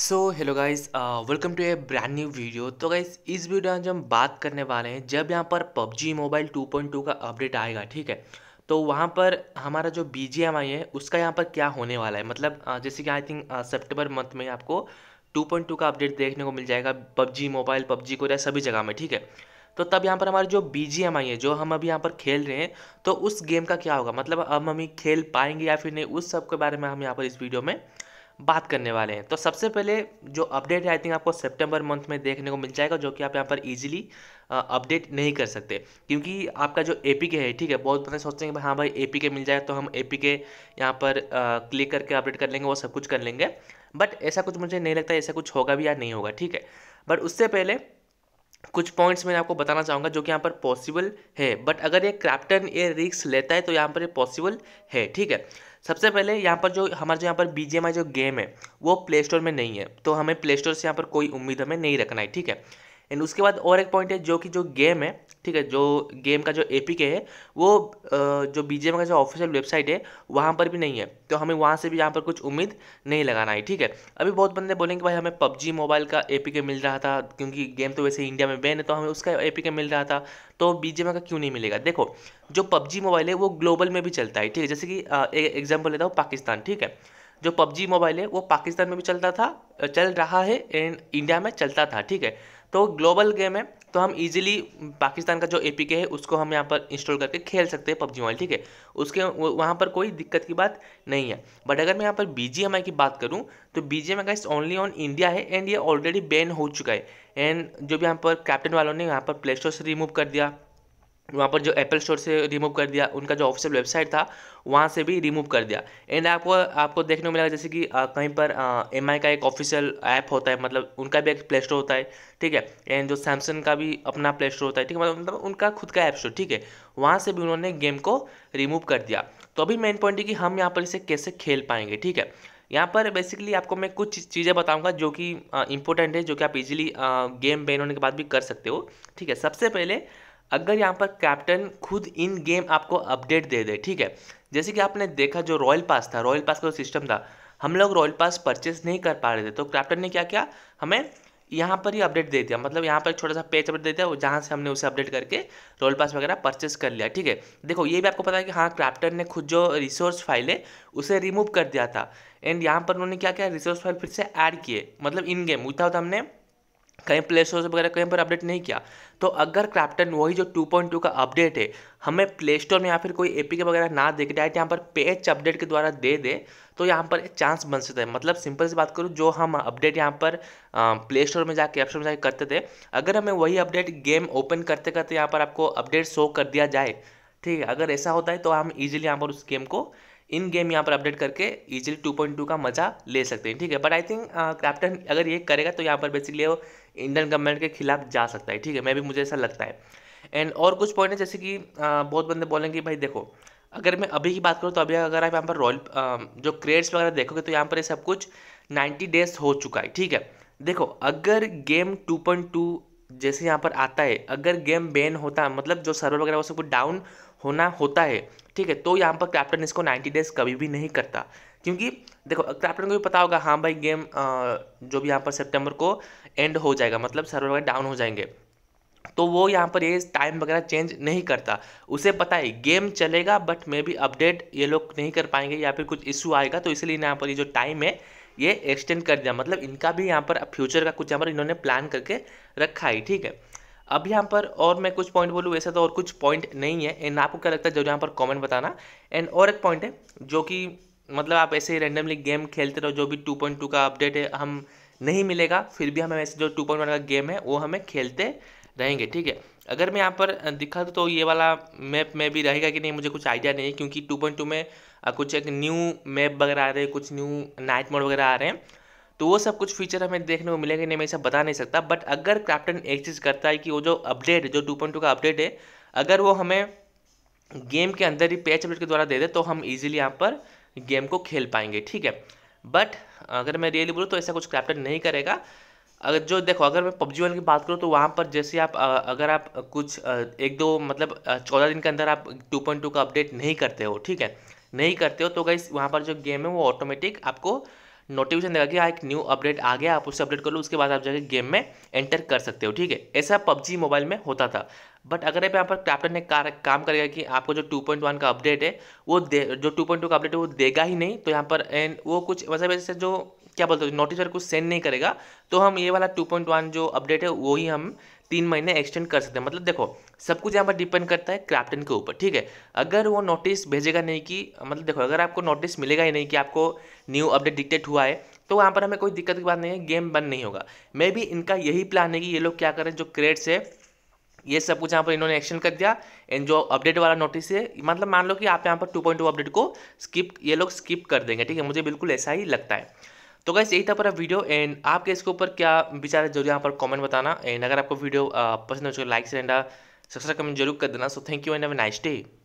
so hello guys welcome to a brand new video तो guys इस video में हम बात करने वाले हैं जब यहाँ पर पबजी मोबाइल 2.2 का अपडेट आएगा ठीक है तो वहाँ पर हमारा जो बी है उसका यहाँ पर क्या होने वाला है मतलब uh, जैसे कि आई थिंक सेप्टेम्बर मंथ में आपको 2.2 का अपडेट देखने को मिल जाएगा पबजी मोबाइल पबजी को सभी जगह में ठीक है तो तब यहाँ पर हमारे जो बी है जो हम अभी यहाँ पर खेल रहे हैं तो उस गेम का क्या होगा मतलब हम हम खेल पाएंगे या फिर नहीं उस सब के बारे में हम यहाँ पर इस वीडियो में बात करने वाले हैं तो सबसे पहले जो अपडेट है आई थिंक आपको सितंबर मंथ में देखने को मिल जाएगा जो कि आप यहाँ पर इजीली अपडेट नहीं कर सकते क्योंकि आपका जो ए के है ठीक है बहुत बंदे सोचते हैं कि हाँ भाई ए के मिल जाए तो हम ए पी के यहाँ पर क्लिक करके अपडेट कर लेंगे वो सब कुछ कर लेंगे बट ऐसा कुछ मुझे नहीं लगता ऐसा कुछ होगा भी या नहीं होगा ठीक है बट उससे पहले कुछ पॉइंट्स मैंने आपको बताना चाहूँगा जो कि यहाँ पर पॉसिबल है बट अगर ये क्रैप्टन ये रिक्स लेता है तो यहाँ पर ये पॉसिबल है ठीक है सबसे पहले यहाँ पर जो हमारे जो यहाँ पर बी जो गेम है वो प्ले स्टोर में नहीं है तो हमें प्ले स्टोर से यहाँ पर कोई उम्मीद हमें नहीं रखना है ठीक है एंड उसके बाद और एक पॉइंट है जो कि जो गेम है ठीक है जो गेम का जो ए पी के है वो जो बी का जो ऑफिशियल वेबसाइट है वहाँ पर भी नहीं है तो हमें वहाँ से भी यहाँ पर कुछ उम्मीद नहीं लगाना है ठीक है अभी बहुत बंदे बोलेंगे भाई हमें पबजी मोबाइल का ए पी के मिल रहा था क्योंकि गेम तो वैसे इंडिया में बैन है तो हमें उसका ए पी के मिल रहा था तो बी का क्यों नहीं मिलेगा देखो जो पबजी मोबाइल है वो ग्लोबल में भी चलता है ठीक है जैसे कि एक एग्जाम्पल लेता हूँ पाकिस्तान ठीक है जो पबजी मोबाइल है वो पाकिस्तान में भी चलता था चल रहा है एंड इंडिया में चलता था ठीक है तो ग्लोबल गेम है तो हम इजीली पाकिस्तान का जो ए है उसको हम यहाँ पर इंस्टॉल करके खेल सकते हैं पबजी मोबाइल ठीक है उसके वहाँ पर कोई दिक्कत की बात नहीं है बट अगर मैं यहाँ पर बी की बात करूँ तो B G M only on India है एंड ये ऑलरेडी बैन हो चुका है एंड जो भी यहाँ पर कैप्टन वालों ने यहाँ पर प्ले स्टोर से रिमूव कर दिया वहाँ पर जो एप्पल स्टोर से रिमूव कर दिया उनका जो ऑफिशियल वेबसाइट था वहाँ से भी रिमूव कर दिया एंड आपको आपको देखने को मिलेगा जैसे कि आ, कहीं पर एम का एक ऑफिशियल ऐप होता है मतलब उनका भी एक प्ले स्टोर होता है ठीक है एंड जो सैमसंग का भी अपना प्ले स्टोर होता है ठीक है मतलब, मतलब उनका खुद का ऐप स्टोर ठीक है वहाँ से भी उन्होंने गेम को रिमूव कर दिया तो अभी मेन पॉइंट है कि हम यहाँ पर इसे कैसे खेल पाएंगे ठीक है यहाँ पर बेसिकली आपको मैं कुछ चीज़ें बताऊंगा जो कि इंपॉर्टेंट है जो कि आप इजीली गेम बैन होने के बाद भी कर सकते हो ठीक है सबसे पहले अगर यहाँ पर कैप्टन खुद इन गेम आपको अपडेट दे दे ठीक है जैसे कि आपने देखा जो रॉयल पास था रॉयल पास का जो सिस्टम था हम लोग रॉयल पास परचेस नहीं कर पा रहे थे तो कैप्टन ने क्या किया हमें यहाँ पर ही अपडेट दे दिया मतलब यहाँ पर छोटा सा पेज अपडेट दे दिया जहाँ से हमने उसे अपडेट करके रॉयल पास वगैरह परचेस कर लिया ठीक है देखो ये भी आपको पता है कि हाँ क्राफ्टर ने खुद जो रिसोर्स फाइल है उसे रिमूव कर दिया था एंड यहाँ पर उन्होंने क्या किया रिसोर्स फाइल फिर से ऐड किए मतलब इन गेम विदाउट हमने कहीं प्ले स्टोर वगैरह कहीं पर अपडेट नहीं किया तो अगर क्राफ्टन वही जो 2.2 का अपडेट है हमें प्ले स्टोर में या फिर कोई एपी के वगैरह ना देख डायरेक्ट तो यहाँ पर पेज अपडेट के द्वारा दे दे तो यहाँ पर एक चांस बन सकता है मतलब सिंपल सी बात करूँ जो हम अपडेट यहाँ पर प्ले स्टोर में जाके ऐप में जाके करते थे अगर हमें वही अपडेट गेम ओपन करते करते यहाँ पर आपको अपडेट शो कर दिया जाए ठीक है अगर ऐसा होता है तो हम ईजिली यहाँ पर उस गेम को इन गेम यहाँ पर अपडेट करके इजिली 2.2 का मजा ले सकते हैं ठीक है बट आई थिंक कैप्टन अगर ये करेगा तो यहाँ पर बेसिकली वो इंडियन गवर्नमेंट के खिलाफ जा सकता है ठीक है मैं भी मुझे ऐसा लगता है एंड और कुछ पॉइंट है जैसे कि आ, बहुत बंदे बोलेंगे भाई देखो अगर मैं अभी की बात करूँ तो अभी अगर आप यहाँ पर रॉयल जो क्रेड्स वगैरह देखोगे तो यहाँ पर ये सब कुछ नाइन्टी डेज हो चुका है ठीक है देखो अगर गेम टू पॉइंट टू जैसे यहाँ पर आता है अगर गेम बैन होता है मतलब जो सर्वर वगैरह वो सब कुछ डाउन होना होता है ठीक है तो यहाँ पर कैप्टन इसको नाइन्टी डेज कभी भी नहीं करता क्योंकि देखो क्रैप्टन को भी पता होगा हाँ भाई गेम जो भी यहाँ पर सितंबर को एंड हो जाएगा मतलब सर्वर वगैरह डाउन हो जाएंगे तो वो यहाँ पर ये टाइम वगैरह चेंज नहीं करता उसे पता है गेम चलेगा बट मे बी अपडेट ये लोग नहीं कर पाएंगे या फिर कुछ इशू आएगा तो इसलिए यहाँ पर ये जो टाइम है ये एक्सटेंड कर दिया मतलब इनका भी यहाँ पर फ्यूचर का कुछ यहाँ पर इन्होंने प्लान करके रखा है ठीक है अब यहाँ पर और मैं कुछ पॉइंट बोलूँ वैसे तो और कुछ पॉइंट नहीं है एंड आपको क्या लगता है जो यहाँ पर कमेंट बताना एंड और एक पॉइंट है जो कि मतलब आप ऐसे ही रैंडमली गेम खेलते रहो जो भी टू पॉइंट टू का अपडेट है हम नहीं मिलेगा फिर भी हमें ऐसे जो टू पॉइंट वन का गेम है वो हमें खेलते रहेंगे ठीक है अगर मैं यहाँ पर दिखा दूँ तो ये वाला मैप में भी रहेगा कि नहीं मुझे कुछ आइडिया नहीं है क्योंकि टू पॉइंट टू में कुछ एक न्यू मैप वगैरह आ रहे हैं कुछ न्यू नाइट मोड वगैरह आ रहे हैं तो वो सब कुछ फीचर हमें देखने को मिलेगा नहीं मैं ऐसा बता नहीं सकता बट अगर कैप्टन एक चीज़ करता है कि वो जो अपडेट जो टू पॉइंट टू का अपडेट है अगर वो हमें गेम के अंदर ही पैच अपडेट के द्वारा दे दे तो हम इजीली यहाँ पर गेम को खेल पाएंगे ठीक है बट अगर मैं रियली बोलूँ तो ऐसा कुछ कैप्टन नहीं करेगा अगर जो देखो अगर मैं पबजी वाले की बात करूँ तो वहाँ पर जैसे आप अगर आप कुछ एक दो मतलब चौदह दिन के अंदर आप टू पॉइंट टू का अपडेट नहीं करते हो ठीक है नहीं करते हो तो गई वहाँ पर जो गेम है वो ऑटोमेटिक आपको नोटिफिकेशन देगा कि हाँ एक न्यू अपडेट आ गया आप उससे अपडेट कर लो उसके बाद आप जाके गेम में एंटर कर सकते हो ठीक है ऐसा पबजी मोबाइल में होता था बट अगर यहाँ पर कैप्टन ने कार, काम करेगा कि आपको जो 2.1 का अपडेट है वो दे जो 2.2 का अपडेट है वो देगा ही नहीं तो यहाँ पर एंड वो कुछ मतलब ऐसे जो क्या बोलते हो नोटिस को सेंड नहीं करेगा तो हम ये वाला 2.1 जो अपडेट है वही हम तीन महीने एक्सटेंड कर सकते हैं मतलब देखो सब कुछ यहाँ पर डिपेंड करता है क्राफ्टन के ऊपर ठीक है अगर वो नोटिस भेजेगा नहीं कि मतलब देखो अगर आपको नोटिस मिलेगा ही नहीं कि आपको न्यू अपडेट डिक्टेट हुआ है तो वहाँ पर हमें कोई दिक्कत की बात नहीं है गेम बंद नहीं होगा मे भी इनका यही प्लान है कि ये लोग क्या करें जो क्रेड्स है ये सब कुछ यहाँ पर इन्होंने एक्शन कर दिया एंड जो अपडेट वाला नोटिस है मतलब मान लो कि आप यहाँ पर 2.2 अपडेट को स्किप ये लोग स्किप कर देंगे ठीक है मुझे बिल्कुल ऐसा ही लगता है तो गैस यही था पर वीडियो एंड आपके इसके ऊपर क्या विचार है जरूर यहाँ पर कमेंट बताना एंड अगर आपको वीडियो पसंद हो तो लाइक से सब्सक्राइब कमेंट जरूर कर देना so thank you and have nice day